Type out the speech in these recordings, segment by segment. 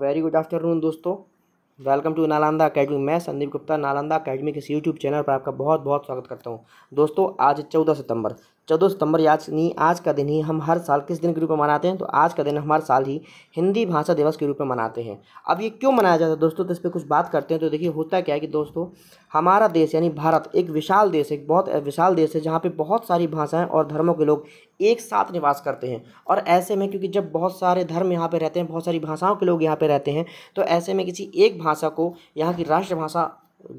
very good afternoon दोस्तों welcome to Nalanda academy मैं Sandeep Gupta Nalanda academy के यूट्यूब चैनल पर आपका बहुत बहुत स्वागत करता हूं दोस्तों आज चौदह सितंबर चौदह सितंबर यानी आज का दिन ही हम हर साल किस दिन के रूप में मनाते हैं तो आज का दिन हम हर साल ही हिंदी भाषा दिवस के रूप में मनाते हैं अब ये क्यों मनाया जाता है दोस्तों तो इस पर कुछ बात करते हैं तो देखिए होता क्या है कि दोस्तों हमारा देश यानी भारत एक विशाल देश है बहुत विशाल देश है जहाँ पर बहुत सारी भाषाएँ और धर्मों के लोग एक साथ निवास करते हैं और ऐसे में क्योंकि जब बहुत सारे धर्म यहाँ पर रहते हैं बहुत सारी भाषाओं के लोग यहाँ पर रहते हैं तो ऐसे में किसी एक भाषा को यहाँ की राष्ट्रभाषा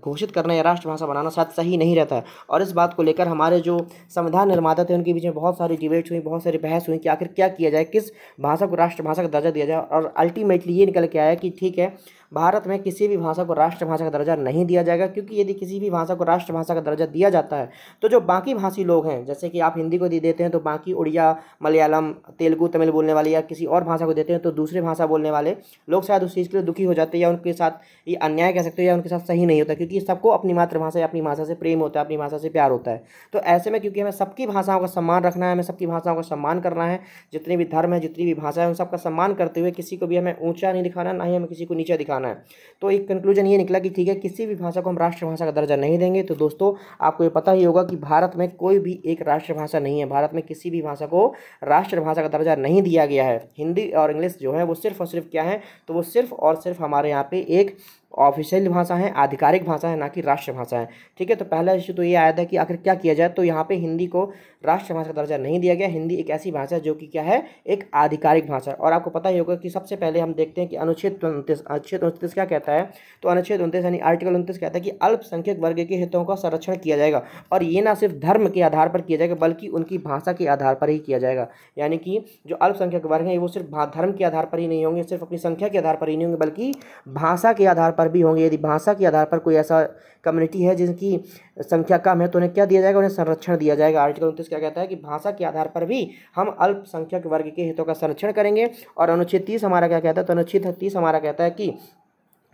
घोषित करना या राष्ट्रभाषा बनाना शायद सही नहीं रहता है और इस बात को लेकर हमारे जो संविधान निर्माता थे उनके बीच में बहुत सारी डिबेट्स हुई बहुत सारी बहस हुई कि आखिर क्या किया जाए किस भाषा को राष्ट्रभाषा का दर्जा दिया जाए और अल्टीमेटली ये निकल के आया कि ठीक है भारत में किसी भी भाषा को राष्ट्रभाषा का दर्जा नहीं दिया जाएगा क्योंकि यदि किसी भी भाषा को राष्ट्रभाषा का दर्जा दिया जाता है तो जो बाकी भाषी लोग हैं जैसे कि आप हिंदी को दे देते हैं तो बाकी उड़िया मलयालम तेलुगु तमिल बोलने वाले या किसी और भाषा को देते हैं तो दूसरे भाषा बोलने वाले लोग शायद उस चीज़ के लिए दुखी हो जाते हैं या उनके साथ ये अन्याय कह सकते हो या उनके साथ सही नहीं होता क्योंकि सबको अपनी मातृभाषा या अपनी भाषा से प्रेम होता है अपनी भाषा से प्यार होता है तो ऐसे में क्योंकि हमें सबकी भाषाओं का सम्मान रखना है हमें सबकी भाषाओं का सम्मान करना है जितने भी धर्म है जितनी भी भाषा है उन सबका सम्मान करते हुए किसी को भी हमें ऊँचा नहीं दिखाना ना ही हमें किसी को नीचा दिखाना बताना है तो एक कंक्लूजन ये निकला कि ठीक है किसी भी भाषा को हम राष्ट्रभाषा का दर्जा नहीं देंगे तो दोस्तों आपको ये पता ही होगा कि भारत में कोई भी एक राष्ट्रभाषा नहीं है भारत में किसी भी भाषा को राष्ट्रभाषा का दर्जा नहीं दिया गया है हिंदी और इंग्लिश जो है वो सिर्फ और सिर्फ क्या है तो वो सिर्फ और सिर्फ हमारे यहाँ पर एक ऑफिशियल भाषा है आधिकारिक भाषा है ना कि राष्ट्रभाषा है ठीक है तो पहला इश्यू तो ये आया था कि आखिर क्या किया जाए तो यहाँ पे हिंदी को राष्ट्रभाषा का दर्जा नहीं दिया गया हिंदी एक ऐसी भाषा जो कि क्या है एक आधिकारिक भाषा और आपको पता ही होगा कि सबसे पहले हम देखते हैं कि अनुच्छेद उनतीस अनुच्छेद उनतीस क्या कहता है तो अनुच्छेद उनतीस यानी आर्टिकल उनतीस कहता है कि अल्पसंख्यक वर्ग के हितों का संरक्षण किया जाएगा और ये ना सिर्फ धर्म के आधार पर किया जाएगा बल्कि उनकी भाषा के आधार पर ही किया जाएगा यानी कि जो अल्पसंख्यक वर्ग हैं वो सिर्फ धर्म के आधार पर ही नहीं होंगे सिर्फ अपनी संख्या के आधार पर ही नहीं होंगे बल्कि भाषा के आधार पर भी होंगे यदि भाषा के आधार पर कोई ऐसा कम्युनिटी है जिनकी संख्या कम है तो उन्हें क्या दिया जाएगा उन्हें संरक्षण दिया जाएगा आर्टिकल उनतीस क्या कहता है कि भाषा के आधार पर भी हम अल्पसंख्यक वर्ग के हितों का संरक्षण करेंगे और अनुच्छेद तीस हमारा क्या कहता है तो अनुच्छेद तीस हमारा कहता है कि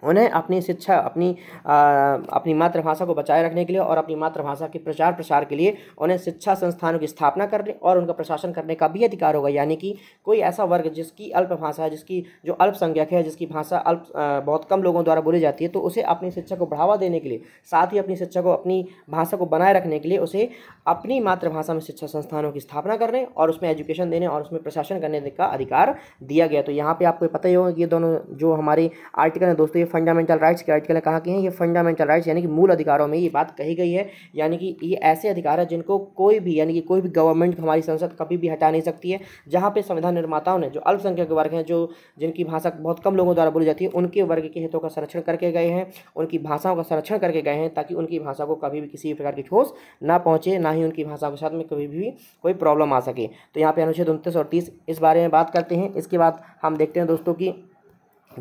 उन्हें अपनी शिक्षा अपनी आ, अपनी मातृभाषा को बचाए रखने के लिए और अपनी मातृभाषा के प्रचार प्रसार के लिए उन्हें शिक्षा संस्थानों की स्थापना करने और उनका प्रशासन करने का भी अधिकार होगा यानी कि कोई ऐसा वर्ग जिसकी अल्प भाषा है जिसकी जो अल्पसंख्यक है जिसकी भाषा अल्प आ, बहुत कम लोगों द्वारा बोली जाती है तो उसे अपनी शिक्षा को बढ़ावा देने के लिए साथ ही अपनी शिक्षा को अपनी भाषा को बनाए रखने के लिए उसे अपनी मातृभाषा में शिक्षा संस्थानों की स्थापना करने और उसमें एजुकेशन देने और उसमें प्रशासन करने का अधिकार दिया गया तो यहाँ पर आपको पता ही होगा कि ये दोनों जो हमारे आर्टिकल हैं दोस्तों ये फंडामेंटल राइट्स के राइट के कहा कि ये फंडामेंटल राइट्स यानी कि मूल अधिकारों में ये बात कही गई है यानी कि ये ऐसे अधिकार है जिनको कोई भी यानी कि कोई भी गवर्नमेंट हमारी संसद कभी भी हटा नहीं सकती है जहाँ पर संविधान निर्माताओं ने जो अल्पसंख्यक वर्ग हैं जो जिनकी भाषा बहुत कम लोगों द्वारा बोली जाती है उनके वर्ग के हितों का संरक्षण करके गए हैं उनकी भाषाओं का संरक्षण करके गए हैं ताकि उनकी भाषा को कभी भी किसी भी प्रकार की ठोस ना पहुँचे ना ही उनकी भाषा के साथ में कभी भी कोई प्रॉब्लम आ सके तो यहाँ पे अनुच्छेद उनतीस और तीस इस बारे में बात करते हैं इसके बाद हम देखते हैं दोस्तों की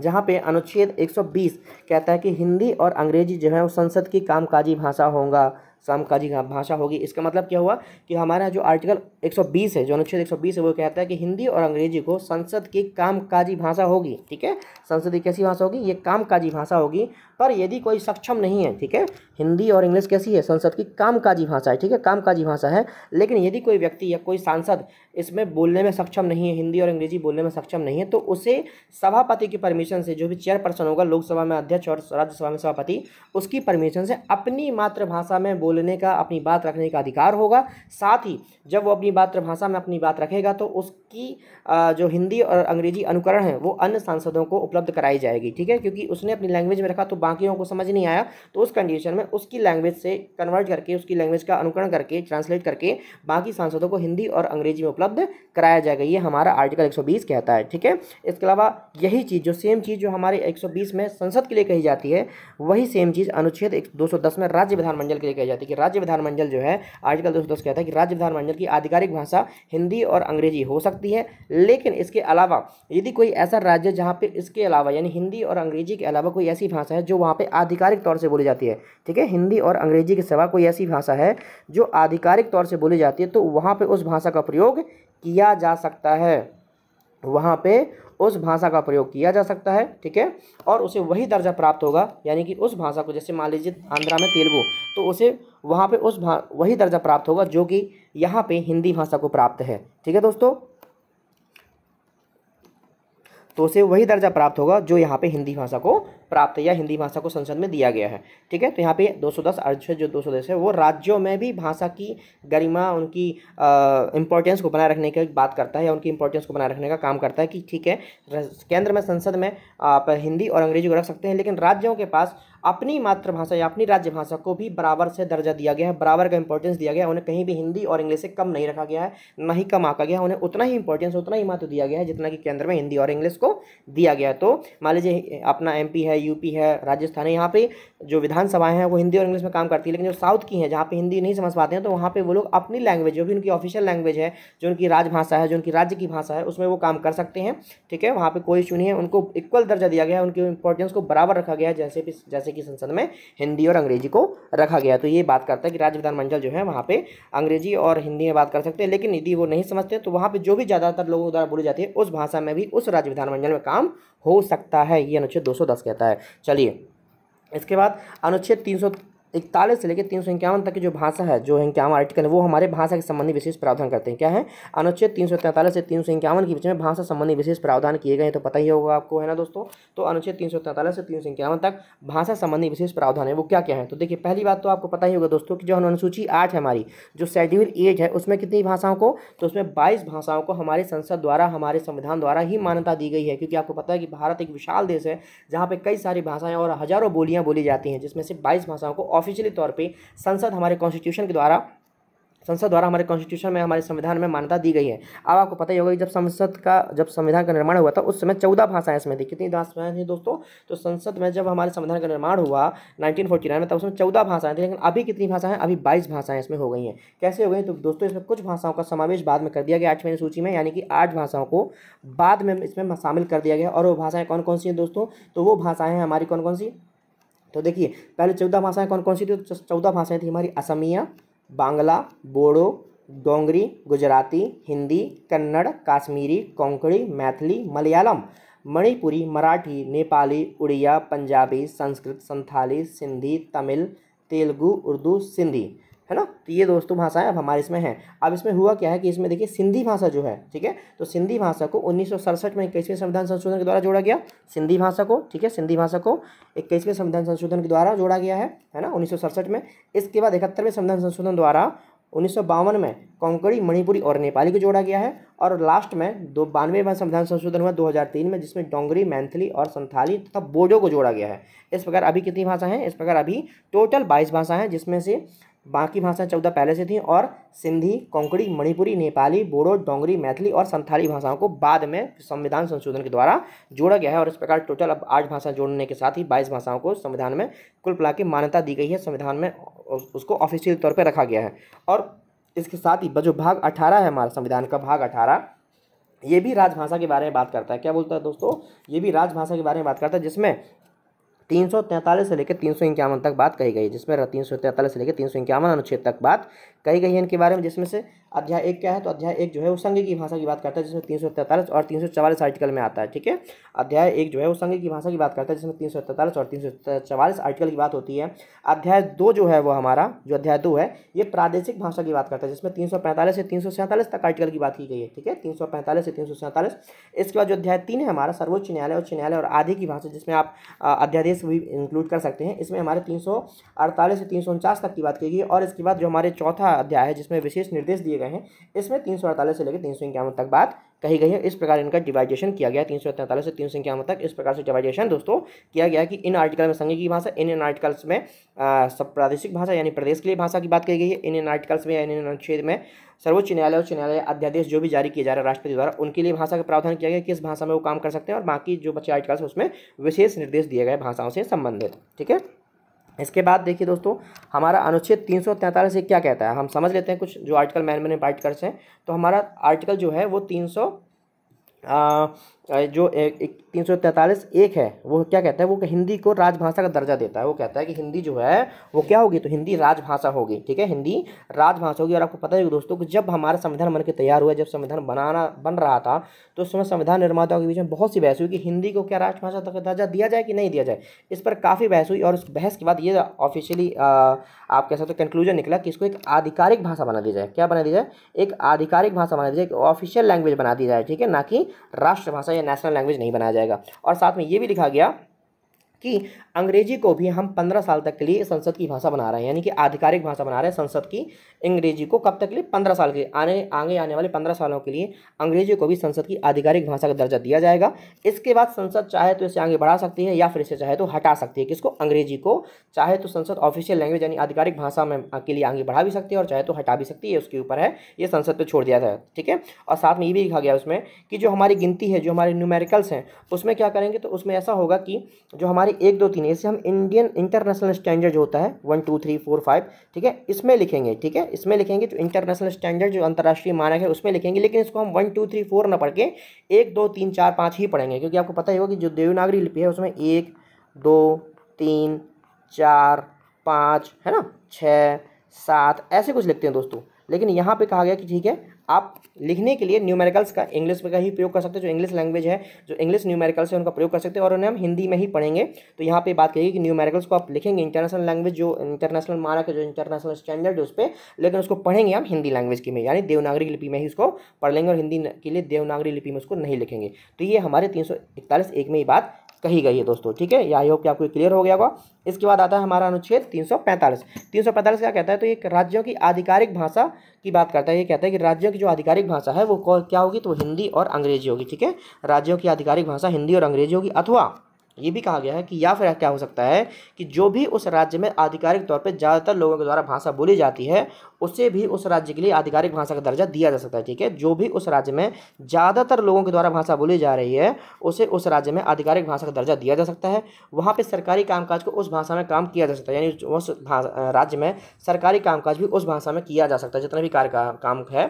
जहाँ पे अनुच्छेद 120 कहता है कि हिंदी और अंग्रेजी जो है वो संसद की कामकाजी भाषा होगा समकालीन भाषा होगी इसका मतलब क्या हुआ कि हमारा जो आर्टिकल 120 है जो अनुच्छेद 120 है वो कहता है कि हिंदी और अंग्रेजी को संसद की कामकाजी भाषा होगी ठीक है संसद की कैसी भाषा होगी ये कामकाजी भाषा होगी पर यदि कोई सक्षम नहीं है ठीक है हिंदी और इंग्लिश कैसी है संसद की कामकाजी भाषा है ठीक है कामकाजी भाषा है लेकिन यदि कोई व्यक्ति या कोई सांसद इसमें बोलने में सक्षम नहीं है हिंदी और अंग्रेजी बोलने में सक्षम नहीं है तो उसे सभापति की परमिशन से जो भी चेयरपर्सन होगा लोकसभा में अध्यक्ष और राज्यसभा में सभापति उसकी परमिशन से अपनी मातृभाषा में बोलने का अपनी बात रखने का अधिकार होगा साथ ही जब वो अपनी मातृभाषा में अपनी बात रखेगा तो उसकी जो हिंदी और अंग्रेजी अनुकरण है वो अन्य सांसदों को उपलब्ध कराई जाएगी ठीक है क्योंकि उसने अपनी लैंग्वेज में रखा तो बाकियों को समझ नहीं आया तो उस कंडीशन में उसकी लैंग्वेज से कन्वर्ट करके उसकी लैंग्वेज का अनुकरण करके ट्रांसलेट करके बाकी सांसदों को हिंदी और अंग्रेजी में उपलब्ध कराया जाएगा ये हमारा आर्टिकल एक कहता है ठीक है इसके अलावा यही चीज़ जो सेम चीज़ जो हमारे एक में संसद के लिए कही जाती है वही सेम चीज़ अनुच्छेद 210 में राज्य विधानमंडल के लिए कही जाती है ठीक है राज्य विधानमंडल जो है आर्टिकल दो सौ कहता है कि राज्य विधानमंडल की आधिकारिक भाषा हिंदी और अंग्रेजी हो सकती है लेकिन इसके अलावा यदि कोई ऐसा राज्य जहाँ पर इसके अलावा यानी हिंदी और अंग्रेजी के अलावा कोई ऐसी भाषा है जो वहाँ पर आधिकारिक तौर से बोली जाती है ठीक है हिंदी और अंग्रेजी के सिवा कोई ऐसी भाषा है जो आधिकारिक तौर से बोली जाती है तो वहाँ पर उस भाषा का प्रयोग किया जा सकता है वहाँ पे उस भाषा का प्रयोग किया जा सकता है ठीक है और उसे वही दर्जा प्राप्त होगा यानी कि उस भाषा को जैसे मान लीजिए आंध्रा में तेलुगु तो उसे वहाँ पे उस भा वही दर्जा प्राप्त होगा जो कि यहाँ पे हिंदी भाषा को प्राप्त है ठीक है दोस्तों तो उसे वही दर्जा प्राप्त होगा जो यहाँ पे हिंदी भाषा को प्राप्त या हिंदी भाषा को संसद में दिया गया है ठीक है तो यहाँ पे 210 अनुच्छेद जो 210 है वो राज्यों में भी भाषा की गरिमा उनकी इंपॉर्टेंस को बनाए रखने की बात करता है या उनकी इंपॉर्टेंस को बनाए रखने का काम करता है कि ठीक है केंद्र में संसद में आप हिंदी और अंग्रेजी को रख सकते हैं लेकिन राज्यों के पास अपनी मातृभाषा या अपनी राज्य भाषा को भी बराबर से दर्जा दिया गया है बराबर का इंपॉर्टेंस दिया गया है उन्हें कहीं भी हिंदी और इंग्लिश से कम नहीं रखा गया है ना ही कम आका गया उन्हें उतना ही इंपॉर्टेंस उतना ही महत्व दिया गया है जितना कि केंद्र में हिंदी और इंग्लिश को दिया गया है तो मान लीजिए अपना एम है यूपी है राजस्थान है यहाँ पे जो विधानसभाएं हैं वो हिंदी और इंग्लिश में काम करती है लेकिन जो साउथ की हैं जहाँ पे हिंदी नहीं समझ पाते हैं तो वहाँ पे वो लोग अपनी लैंग्वेज जो भी उनकी ऑफिशियल लैंग्वेज है जो उनकी राजभाषा है जो उनकी राज्य की भाषा है उसमें वो काम कर सकते हैं ठीक है वहाँ पर कोई इशू नहीं है उनको इक्वल दर्जा दिया गया है उनकी इंपॉर्टेंस को बराबर रखा गया है जैसे भी जैसे कि संसद में हिंदी और अंग्रेजी को रखा गया तो ये बात करता है कि राज्य विधानमंडल जो है वहाँ पर अंग्रेजी और हिंदी में बात कर सकते हैं लेकिन यदि वो नहीं समझते तो वहाँ पर जो भी ज़्यादातर लोगों द्वारा बोली जाती है उस भाषा में भी उस राज्य विधानमंडल में काम हो सकता है ये अनुच्छेद दो कहता है जाता है चलिए इसके बाद अनुच्छेद तीन इकतालीस से लेकर तीन सौ इक्यावन तक की जो भाषा है जो इक्यावन आर्टिकल है वो हमारे भाषा के संबंधी विशेष प्रावधान करते हैं क्या है अनुच्छेद तीन सौ तैंतालीस से तीन सौ इक्यावन के बीच में भाषा संबंधी विशेष प्रावधान किए गए हैं तो पता ही होगा आपको है ना दोस्तों तो अनुच्छेद तीन सौ तैंतालीस से तीन सौ इक्यावन तक भाषा संबंधी विशेष प्रावधान है वो क्या क्या है तो देखिए पहली बात तो आपको पता ही होगा दोस्तों की जो अनुसूची आठ है हमारी जो शेड्यूल एज है उसमें कितनी भाषाओं को तो उसमें बाईस भाषाओं को हमारी संसद द्वारा हमारे संविधान द्वारा ही मान्यता दी गई है क्योंकि आपको पता है कि भारत एक विशाल देश है जहाँ पर कई सारी भाषाएँ और हज़ारों बोलियाँ बोली जाती हैं जिसमें से बाईस भाषाओं को ऑफिशियली तौर पर संसद हमारे कॉन्स्टिट्यूशन के द्वारा संसद द्वारा हमारे कॉन्स्टिट्यूशन में हमारे संविधान में मान्यता दी गई है अब आपको पता ही होगा कि जब संसद का जब संविधान का निर्माण हुआ था उस समय चौदह भाषाएं इसमें थी कितनी भाषाएं थी दोस्तों तो संसद में जब हमारे संविधान का निर्माण हुआ नाइनटीन फोर्टी नाइन में तब उसमें चौदह भाषाएं थी लेकिन अभी कितनी भाषाएं अभी बाईस भाषाएं इसमें हो गई हैं कैसे हो गई तो दोस्तों इसमें कुछ भाषाओं का समावेश बाद में कर दिया गया आठवीं सूची में यानी कि आठ भाषाओं को बाद में इसमें शामिल कर दिया गया और वो भाषाएँ कौन कौन सी हैं दोस्तों तो वो भाषाएँ हमारी कौन कौन सी तो देखिए पहले चौदह भाषाएं कौन कौन सी थी तो चौदह भाषाएं थी हमारी असमिया बांग्ला बोडो डोंगरी गुजराती हिंदी कन्नड़ काश्मीरी कोंकणी मैथिली मलयालम मणिपुरी मराठी नेपाली उड़िया पंजाबी संस्कृत संथाली सिंधी तमिल तेलुगू उर्दू सिंधी है ना तो ये दोस्तों भाषाएं अब हमारे इसमें हैं अब इसमें हुआ क्या है कि इसमें देखिए सिंधी भाषा जो है ठीक है तो सिंधी भाषा को उन्नीस में इक्कीसवें संविधान संशोधन के द्वारा जोड़ा गया सिंधी भाषा को ठीक है सिंधी भाषा को इक्कीसवें संविधान संशोधन के द्वारा जोड़ा गया है है ना उन्नीस में इसके बाद इकहत्तरवें संविधान संशोधन द्वारा उन्नीस में कोंकणी मणिपुरी और नेपाली को जोड़ा गया है और लास्ट में दो बानवे में संविधान संशोधन हुआ 2003 में जिसमें डोंगरी मैंथली और संथाली तथा बोडो को जोड़ा गया है इस प्रकार अभी कितनी भाषा हैं इस प्रकार अभी टोटल 22 भाषा हैं जिसमें से बाकी भाषाएं चौदह पहले से थी और सिंधी कोंकणी मणिपुरी नेपाली बोडो डोंगरी मैथिली और संथाली भाषाओं को बाद में संविधान संशोधन के द्वारा जोड़ा गया है और इस प्रकार टोटल अब आठ भाषा जोड़ने के साथ ही बाईस भाषाओं को संविधान में कुल पिला मान्यता दी गई है संविधान में उसको ऑफिशियल तौर पर रखा गया है और इसके साथ ही जो भाग अठारह है हमारा संविधान का भाग अठारह ये भी राजभाषा के बारे में बात करता है क्या बोलता है दोस्तों ये भी राजभाषा के बारे में बात करता है जिसमें तीन सौ से लेकर तीन सौ इक्यावन तक बात कही गई जिसमें तीन सौ तैंतालीस से लेकर तीन सौ इक्यावन अनुच्छेद तक बात कही गई है इनके बारे में जिसमें से अध्याय एक क्या है तो अध्याय एक जो है वो संघ की भाषा की बात करता है जिसमें तीन सौ तैंतालीस और तीन सौ चवालीस आर्टिकल में आता है ठीक है अध्याय एक जो है वो संघ की भाषा की बात करता है जिसमें तीन सौ तैंतालीस और तीन सौ चवालीस आर्टिकल की बात होती है अध्याय दो जो है वो हमारा जो अध्याय दो है ये प्रादेशिक भाषा की बात करता है जिसमें तीन सौ पैंतालीस से तीन सौ सैंतालीस तक आर्टिकल की बात की गई है ठीक है तीन सौ पैंतालीस से तीन सौ सैंतालीस इसके बाद जो अध्याय तीन है हमारा सर्वोच्च न्यायालय उच्च न्यायालय और आदि की भाषा जिसमें आप अध्यादेश भी इंक्लूड कर सकते हैं इसमें हमारे तीन सौ अड़तालीस से तीन सौ उनचास तक की बात की गई और इसके बाद जो हमारे चौथा अध्याय है जिसमें विशेष निर्देश दिए गए हैं इसमें तीन सौ अड़तालीस से लेकर तीन सौ इक्यावन तक बात कही गई है इस प्रकार इनका डिवाइजेशन किया गया तीन सौ तैंतालीस से तीन सौ इक्यावन तक इस प्रकार से डिवाइजेशन दोस्तों किया गया कि इन आर्टिकल में संघ की भाषा इन इन आर्टिकल्स में सब प्रादेशिक भाषा यानी प्रदेश के लिए भाषा की बात कही गई है इन इन आर्टिकल्स में या इन अनुच्छेद में सर्वोच्च न्यायालय उच्च न्यायालय अध्यादेश जो भी जारी किए जा रहे हैं राष्ट्रपति द्वारा उनके लिए भाषा का प्रावधान किया गया किस भाषा में वो काम कर सकते हैं और बाकी जो बच्चे आर्टिकल्स उसमें विशेष निर्देश दिए गए भाषाओं से संबंधित ठीक है इसके बाद देखिए दोस्तों हमारा अनुच्छेद तीन सौ तैंतालीस क्या कहता है हम समझ लेते हैं कुछ जो आर्टिकल मैन मैंने पार्ट कर से तो हमारा आर्टिकल जो है वो तीन सौ जो तीन सौ तैंतालीस एक है वो क्या कहता है वो हिंदी को राजभाषा का दर्जा देता है वो कहता है कि हिंदी जो है वो क्या होगी तो हिंदी राजभाषा होगी ठीक है हिंदी राजभाषा होगी और आपको पता है दोस्तों कि जब हमारा संविधान बन के तैयार हुआ जब संविधान बनाना बन रहा था तो उस समय संविधान निर्माताओं के बीच में बहुत सी बहस हुई कि हिंदी को क्या राजभाषा का दर्जा दिया जाए कि नहीं दिया जाए इस पर काफ़ी बहस हुई और उस बहस के बाद ये ऑफिशियली आप कह सकते हो कंक्लूजन निकला कि इसको एक आधिकारिक भाषा बना दी जाए क्या बना दी जाए एक आधिकारिक भाषा बना दी जाए एक ऑफिशियल लैंग्वेज बना दी जाए ठीक है ना कि राष्ट्रभाषा या नेशनल लैंग्वेज नहीं बनाया जाएगा और साथ में ये भी लिखा गया कि अंग्रेजी को भी हम पंद्रह साल तक के लिए संसद की भाषा बना रहे हैं यानी कि आधिकारिक भाषा बना रहे हैं संसद की अंग्रेजी को कब तक के लिए पंद्रह साल के लिए आने आगे आने वाले पंद्रह सालों के लिए अंग्रेजी को भी संसद की आधिकारिक भाषा का दर्जा दिया जाएगा इसके बाद संसद चाहे तो इसे आगे बढ़ा सकती है या फिर इसे चाहे तो हटा सकती है किसको अंग्रेजी को चाहे तो संसद ऑफिशियल लैंग्वेज यानी आधिकारिक भाषा में के लिए आगे बढ़ा भी सकती है और चाहे तो हटा भी सकती है उसके ऊपर है ये संसद पर छोड़ दिया जाए ठीक है और साथ में ये भी लिखा गया उसमें कि जो हमारी गिनती है जो हमारे न्यूमेरिकल्स हैं उसमें क्या करेंगे तो उसमें ऐसा होगा कि जो हमारी एक दो तीन इसे हम इंडियन इंटरनेशनल स्टैंडर्ड जो होता है one two three four five ठीक है इसमें लिखेंगे ठीक है इसमें लिखेंगे जो इंटरनेशनल स्टैंडर्ड जो अंतर्राष्ट्रीय मानक है उसमें लिखेंगे लेकिन इसको हम वन टू थ्री फोर ना पढ़ के एक दो तीन चार पाँच ही पढ़ेंगे क्योंकि आपको पता ही होगा कि जो देवनागरी लिपि है उसमें एक दो तीन चार पाँच है ना छः सात ऐसे कुछ लिखते हैं दोस्तों लेकिन यहाँ पे कहा गया कि ठीक है आप लिखने के लिए न्यूमेरिकल्स का इंग्लिश में का ही प्रयोग कर सकते हैं जो इंग्लिश लैंग्वेज है जो इंग्लिश न्यूमेरिकल्स है उनका प्रयोग कर सकते हैं और उन्हें हम हिंदी में ही पढ़ेंगे तो यहाँ पे बात करिए कि न्यूमेरिकल्स को आप लिखेंगे इंटरनेशनल लैंग्वेज जो इंटरनेशनल मार्क है जो इंटरनेशनल स्टैंडर्ड है उस पर लेकिन उसको पढ़ेंगे हम हिंदी लैंग्वेज की में यानी देवनागरी लिपि में ही उसको पढ़ लेंगे और हिंदी के लिए देवनागरी लिपि में उसको नहीं लिखेंगे तो ये हमारे तीन सौ इकतालीस एक में ही बात कही गई है दोस्तों ठीक है आई होप कि आपको क्लियर हो गया होगा इसके बाद आता है हमारा अनुच्छेद 345 345 क्या कहता है तो एक राज्यों की आधिकारिक भाषा की बात करता है ये कहता है कि राज्यों की जो आधिकारिक भाषा है वो क्या होगी तो हिंदी और अंग्रेजी होगी ठीक है राज्यों की आधिकारिक भाषा हिंदी और अंग्रेजी होगी अथवा ये भी कहा गया है कि या फिर क्या हो सकता है कि जो भी उस राज्य में आधिकारिक तौर पर ज़्यादातर लोगों के द्वारा भाषा बोली जाती है उसे भी उस राज्य के लिए आधिकारिक भाषा का दर्जा दिया जा सकता है ठीक है जो भी उस राज्य में ज़्यादातर लोगों के द्वारा भाषा बोली जा रही है उसे उस राज्य में आधिकारिक भाषा का दर्जा दिया जा सकता है वहाँ पर सरकारी कामकाज को उस भाषा में काम किया जा सकता है यानी उस राज्य में सरकारी कामकाज भी उस भाषा में किया जा सकता है जितना भी कार्य काम है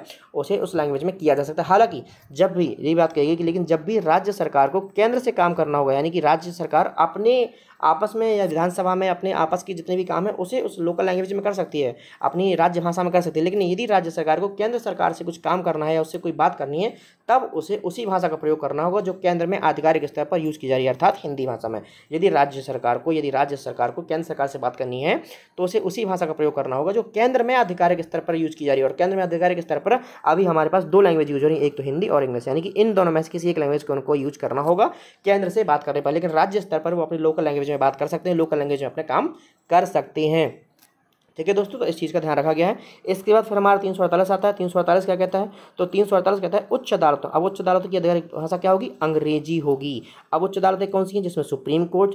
उसे उस लैंग्वेज में किया जा सकता है हालांकि जब भी यही बात कही कि लेकिन जब भी राज्य सरकार को केंद्र से काम करना होगा यानी कि राज्य सरकार अपने आपस में या विधानसभा में अपने आपस की जितने भी काम है उसे उस लोकल लैंग्वेज में कर सकती है अपनी राज्य भाषा में कर सकती है लेकिन यदि राज्य सरकार को केंद्र सरकार से कुछ काम करना है या उससे कोई बात करनी है तब उसे उसी भाषा का प्रयोग करना होगा जो केंद्र में आधिकारिक स्तर पर यूज़ की जा रही है अर्थात हिंदी भाषा में यदि राज्य सरकार को यदि राज्य सरकार को केंद्र सरकार से बात करनी है तो उसे उसी भाषा का प्रयोग करना होगा जो केंद्र में आधिकारिक स्तर पर यूज़ की जा रही है और केंद्र में आधिकारिक स्तर पर अभी हमारे पास दो लैंग्वेज यूज हो रही है एक तो हिंदी और इंग्लिश यानी कि इन दोनों में से किसी एक लैंग्वेज को उनको यूज करना होगा केंद्र से बात करने पर लेकिन राज्य स्तर पर वो अपनी लोकल लैंग्वेज में बात कर सकते हैं लोकल लैंग्वेज में अपने काम कर सकते हैं ठीक है दोस्तों तो इस चीज़ का ध्यान रखा गया है इसके बाद फिर हमारा तीन आता है तीन क्या कहता है तो तीन कहता है उच्च अदालत अब उच्च अदालत की अधिकारिक भाषा क्या होगी अंग्रेजी होगी अब उच्च अदालतें कौन सी हैं जिसमें सुप्रीम कोर्ट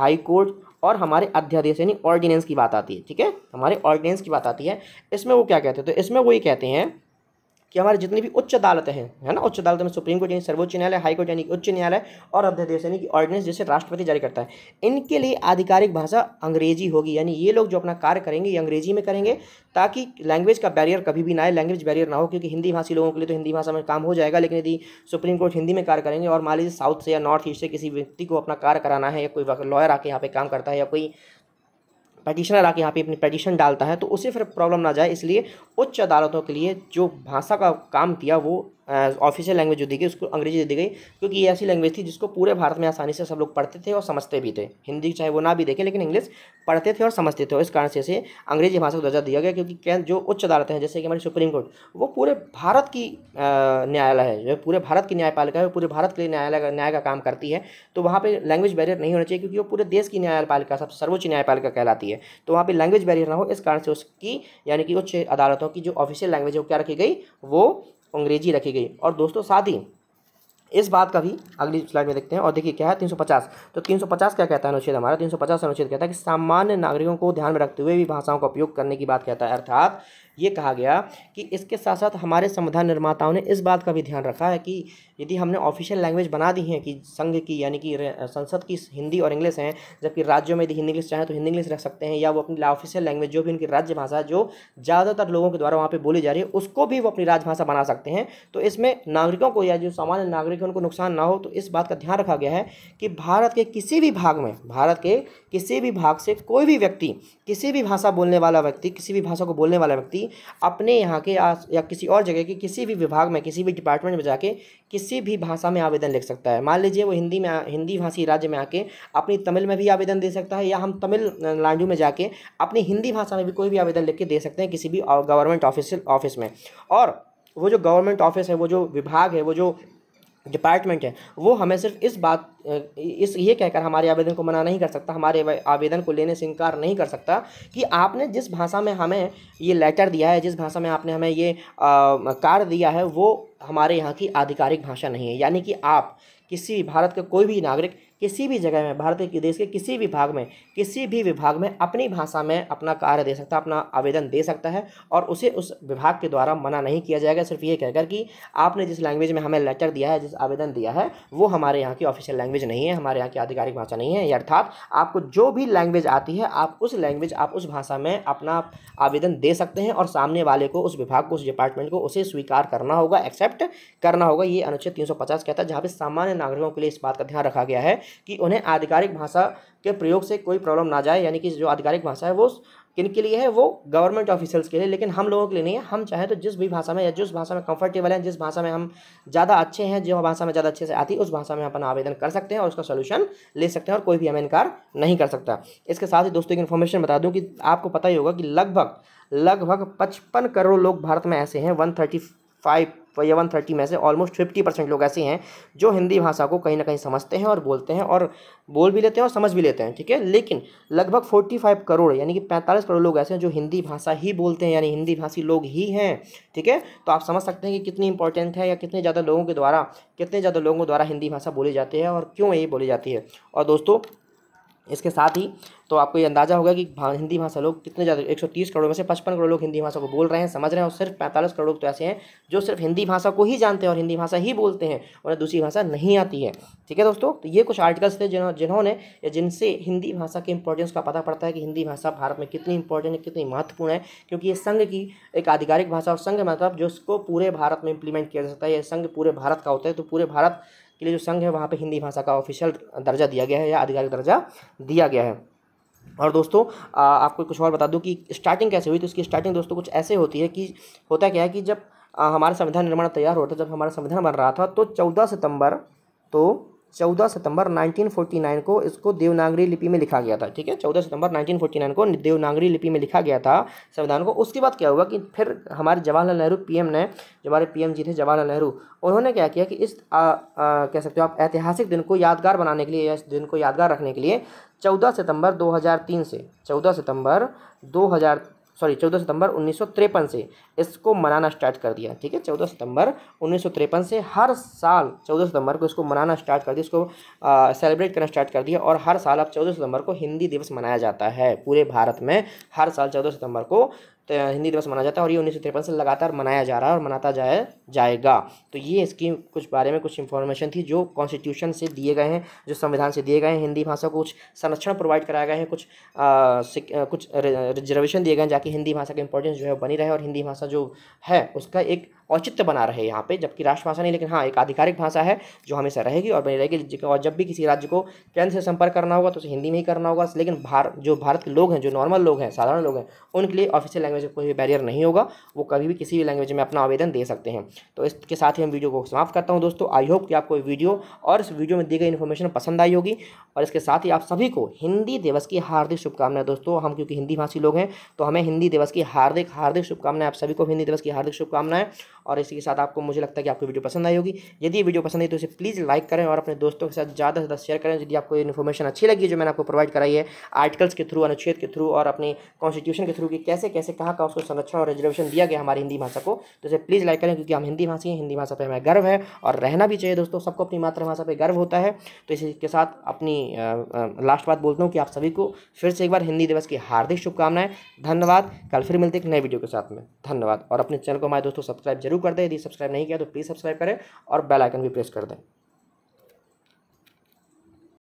हाई कोर्ट और हमारे अध्यादेश यानी ऑर्डिनेंस की बात आती है ठीक है हमारे ऑर्डिनेंस की बात आती है इसमें वो क्या कहते हैं तो इसमें वो ये कहते हैं कि हमारे जितनी भी उच्च अदालतें हैं है ना उच्च अदालत में सुप्रीम कोर्ट यानी सर्वोच्च न्यायालय हाईकोर्ट यानी उच्च न्यायालय और अध्यादेश यानी कि ऑर्डिनेंस जिसे राष्ट्रपति जारी करता है इनके लिए आधिकारिक भाषा अंग्रेजी होगी यानी ये लोग जो अपना कार्य करेंगे ये अंग्रेजी में करेंगे ताकि लैंग्वेज का बैरियर कभी भी ना आए लैंग्वेज बैरियर ना हो क्योंकि हिंदी भाषी लोगों के लिए तो हिंदी भाषा में काम हो जाएगा लेकिन यदि सुप्रीम कोर्ट हिंदी में कार्य करेंगे और मान लीजिए साउथ से या नॉर्थ ईस्ट से किसी व्यक्ति को अपना कार्य कराना है या कोई लॉयर आके यहाँ पे काम करता है या कोई पटिशनर आके यहाँ पे अपनी पटिशन डालता है तो उसे फिर प्रॉब्लम ना जाए इसलिए उच्च अदालतों के लिए जो भाषा का काम किया वो ऑफिशियल लैंग्वेज जो दी गई उसको अंग्रेजी दे दी गई क्योंकि ये ऐसी लैंग्वेज थी जिसको पूरे भारत में आसानी से सब लोग पढ़ते थे और समझते भी थे हिंदी चाहे वो ना भी देखें लेकिन इंग्लिश पढ़ते थे और समझते थे और इस कारण से इसे अंग्रेजी भाषा को दर्जा दिया गया क्योंकि जो उच्च अदालतें हैं जैसे कि हमारी सुप्रीम कोर्ट वो पूरे भारत की न्यायालय है जो पूरे भारत की न्यायपालिका है पूरे भारत के लिए न्यायालय न्याय का काम करती है तो वहाँ पर लैंग्वेज बैरियर नहीं होना चाहिए क्योंकि वो पूरे देश की न्यायपालिका सब सर्वोच्च न्यायपालिका कहलाती है तो वहाँ पर लैंग्वेज बैरियर ना हो इस कारण से उसकी यानी कि उच्च अदालतों की जो ऑफिशियल लैंग्वेज है वो क्या रखी गई वो अंग्रेजी रखी गई और दोस्तों साथ ही इस बात का भी अगली स्लाइड में देखते हैं और देखिए क्या है 350 तो 350 क्या कहता है अनुच्छेद हमारा 350 अनुच्छेद कहता है कि सामान्य नागरिकों को ध्यान में रखते हुए भी भाषाओं का उपयोग करने की बात कहता है अर्थात ये कहा गया कि इसके साथ साथ हमारे संविधान निर्माताओं ने इस बात का भी ध्यान रखा है कि यदि हमने ऑफिशियल लैंग्वेज बना दी है कि संघ की यानी कि संसद की हिंदी और इंग्लिश हैं जबकि राज्यों में यदि हिंदी इंग्लिश चाहें तो हिंदी इंग्लिश रख सकते हैं या वो अपनी ऑफिशियल लैंग्वेज जो भी उनकी राज्य भाषा जो ज़्यादातर लोगों के द्वारा वहाँ पर बोली जा रही है उसको भी वो अपनी राजभाषा बना सकते हैं तो इसमें नागरिकों को या जो सामान्य नागरिक उनको नुकसान ना हो तो इस बात का ध्यान रखा गया है कि भारत के किसी भी भाग में भारत के किसी भी भाग से कोई भी व्यक्ति किसी भी भाषा बोलने वाला व्यक्ति किसी भी भाषा को बोलने वाला व्यक्ति व्यक्ति अपने यहाँ के आस या किसी और जगह के किसी भी विभाग में किसी भी डिपार्टमेंट में जाके किसी भी भाषा में आवेदन लिख सकता है मान लीजिए वो हिंदी में हिंदी भाषी राज्य में आके अपनी तमिल में भी आवेदन दे सकता है या हम तमिलनाडु में जाके अपनी हिंदी भाषा में भी कोई भी आवेदन लिख के दे सकते हैं किसी भी गवर्नमेंट ऑफिस ऑफिस में और वो जो गवर्नमेंट ऑफिस है वो जो विभाग है वो जो डिपार्टमेंट है वो हमें सिर्फ इस बात इस ये कहकर हमारे आवेदन को मना नहीं कर सकता हमारे आवेदन को लेने से इनकार नहीं कर सकता कि आपने जिस भाषा में हमें ये लेटर दिया है जिस भाषा में आपने हमें ये कार्ड दिया है वो हमारे यहाँ की आधिकारिक भाषा नहीं है यानी कि आप किसी भारत का कोई भी नागरिक किसी भी जगह में भारत के देश के किसी भी भाग में किसी भी विभाग में अपनी भाषा में अपना कार्य दे सकता है अपना आवेदन दे सकता है और उसे उस विभाग के द्वारा मना नहीं किया जाएगा सिर्फ ये कहकर कि आपने जिस लैंग्वेज में हमें लेटर दिया है जिस आवेदन दिया है वो हमारे यहाँ की ऑफिशियल लैंग्वेज नहीं है हमारे यहाँ की आधिकारिक भाषा नहीं है अर्थात आपको जो भी लैंग्वेज आती है आप उस लैंग्वेज आप उस भाषा में अपना आवेदन दे सकते हैं और सामने वाले को उस विभाग को उस डिपार्टमेंट को उसे स्वीकार करना होगा एक्सेप्ट करना होगा ये अनुच्छेद तीन कहता है जहाँ पर सामान्य नागरिकों के लिए इस बात का ध्यान रखा गया है कि उन्हें आधिकारिक भाषा के प्रयोग से कोई प्रॉब्लम ना जाए यानी कि जो आधिकारिक भाषा है वो किन के लिए है वो गवर्नमेंट ऑफिसर्स के लिए लेकिन हम लोगों के लिए नहीं है हम चाहे तो जिस भी भाषा में या जिस भाषा में कंफर्टेबल हैं जिस भाषा में हम ज़्यादा अच्छे हैं जो भाषा में ज़्यादा अच्छे से आती है उस भाषा में अपन आवेदन कर सकते हैं और उसका सोल्यूशन ले सकते हैं और कोई भी हमें इनकार नहीं कर सकता इसके साथ ही दोस्तों एक इन्फॉर्मेशन बता दूँ कि आपको पता ही होगा कि लगभग लगभग पचपन करोड़ लोग भारत में ऐसे हैं वन थर्टी फाइव या वन थर्टी में से ऑलमोस्ट फिफ्टी परसेंट लोग ऐसे हैं जो हिंदी भाषा को कहीं ना कहीं समझते हैं और बोलते हैं और बोल भी लेते हैं और समझ भी लेते हैं ठीक है लेकिन लगभग फोर्टी फाइव करोड़ यानी कि पैंतालीस करोड़ लोग ऐसे हैं जो हिंदी भाषा ही बोलते हैं यानी हिंदी भाषी लोग ही हैं ठीक है तो आप समझ सकते हैं कि कितनी इंपॉर्टेंट है या कितने ज़्यादा लोगों के द्वारा कितने ज़्यादा लोगों द्वारा हिंदी भाषा बोली जाती है और क्यों ये बोली जाती है और दोस्तों इसके साथ ही तो आपको ये अंदाजा होगा कि भा, हिंदी भाषा लोग कितने ज़्यादा 130 करोड़ में से 55 करोड़ लोग हिंदी भाषा को बोल रहे हैं समझ रहे हैं और सिर्फ 45 करोड़ लोग तो ऐसे हैं जो सिर्फ हिंदी भाषा को ही जानते हैं और हिंदी भाषा ही बोलते हैं और दूसरी भाषा नहीं आती है ठीक है दोस्तों तो ये कुछ आर्टिकल्स थे जिन्होंने या जिनसे हिंदी भाषा के इंपॉर्टेंस का पता पड़ता है कि हिंदी भाषा भारत में कितनी इंपॉर्टेंट है कितनी महत्वपूर्ण है क्योंकि ये संघ की एक आधिकारिक भाषा और संघ मतलब जिसको पूरे भारत में इंप्लीमेंट किया जा सकता है यह संघ पूरे भारत का होता है तो पूरे भारत के लिए जो संघ है वहाँ पे हिंदी भाषा का ऑफिशियल दर्जा दिया गया है या आधिकारिक दर्जा दिया गया है और दोस्तों आपको कुछ और बता दूँ कि स्टार्टिंग कैसे हुई तो इसकी स्टार्टिंग दोस्तों कुछ ऐसे होती है कि होता क्या है कि जब हमारा संविधान निर्माण तैयार होता जब हमारा संविधान बन रहा था तो चौदह सितंबर तो चौदह सितंबर 1949 को इसको देवनागरी लिपि में लिखा गया था ठीक है चौदह सितंबर 1949 को देवनागरी लिपि में लिखा गया था संविधान को उसके बाद क्या हुआ कि फिर हमारे जवाहरलाल नेहरू पीएम ने जो हमारे पीएम जी थे जवाहरलाल नेहरू उन्होंने क्या किया कि इस आ, आ, कह सकते हो आप ऐतिहासिक दिन को यादगार बनाने के लिए या इस दिन को यादगार रखने के लिए चौदह सितंबर दो से चौदह सितंबर दो सॉरी चौदह सितंबर उन्नीस से इसको मनाना स्टार्ट कर दिया ठीक है चौदह सितंबर उन्नीस से हर साल चौदह सितंबर को इसको मनाना स्टार्ट कर दिया इसको सेलिब्रेट करना स्टार्ट कर दिया और हर साल अब चौदह सितंबर को हिंदी दिवस मनाया जाता है पूरे भारत में हर साल चौदह सितंबर को हिंदी दिवस मनाया जाता है और ये उन्नीस सौ तिरपन से लगातार मनाया जा रहा है और मनाता जाया जाएगा तो ये इसकी कुछ बारे में कुछ इन्फॉर्मेशन थी जो कॉन्स्टिट्यूशन से दिए गए हैं जो संविधान से दिए गए हैं हिंदी भाषा को कुछ संरक्षण प्रोवाइड कराए गए हैं कुछ कुछ रिजर्वेशन दिए गए हैं जाकि हिंदी भाषा का इंपॉर्टेंस जो है बनी रहे और हिंदी भाषा जो है उसका एक औचित्य बना रहे यहाँ पे जबकि राष्ट्रभाषा नहीं लेकिन हाँ एक आधिकारिक भाषा है जो हमेशा रहेगी और बनी रहेगी और जब भी किसी राज्य को केंद्र से संपर्क करना होगा तो उसे हिंदी में ही करना होगा लेकिन भार जो भारत के लोग हैं जो नॉर्मल लोग हैं साधारण लोग हैं उनके लिए ऑफिशियल लैंग्वेज में कोई भी बैरियर नहीं होगा वो कभी भी किसी भी लैंग्वेज में अपना आवेदन दे सकते हैं तो इसके साथ ही हम वीडियो को समाप्त करता हूँ दोस्तों आई होप कि आपको वीडियो और इस वीडियो में दी गई इन्फॉर्मेशन पसंद आई होगी और इसके साथ ही आप सभी को हिंदी दिवस की हार्दिक शुभकामनाएं दोस्तों हम क्योंकि हिंदी भाषी लोग हैं तो हमें हिंदी दिवस की हार्दिक हार्दिक शुभकामनाएं आप सभी को हिंदी दिवस की हार्दिक शुभकामनाएं और इसी के साथ आपको मुझे लगता है कि आपको वीडियो पसंद आई होगी यदि वीडियो पसंद आई तो इसे प्लीज़ लाइक करें और अपने दोस्तों के साथ ज़्यादा से ज़्यादा शेयर करें यदि आपको इन्फॉर्मेशन अच्छी लगी जो मैंने आपको प्रोवाइड कराई है आर्टिकल्स के थ्रू अनुच्छेद के थ्रू और अपने कॉन्स्टिट्यूशन के थ्रू कि कैसे कैसे कहाँ का उसको संरक्षण और रिजर्वेशन दिया गया हमारी हिंदी भाषा को तो इसे प्लीज़ लाइक करें क्योंकि हम हिंदी भाषी हैं हिंदी भाषा पर हमें गर्व है और रहना भी चाहिए दोस्तों सबको अपनी मातृभाषा पर गर्व होता है तो इसी के साथ अपनी लास्ट बात बोलता हूँ कि आप सभी को फिर से एक बार हिंदी दिवस की हार्दिक शुभकामनाएं धन्यवाद कल फिर मिलते एक नए वीडियो के साथ में धन्यवाद और अपने चैनल को हमारे दोस्तों सब्सक्राइब जरूर कर दें यदि सब्सक्राइब नहीं किया तो प्लीज़ सब्सक्राइब करें और बेल आइकन भी प्रेस कर दें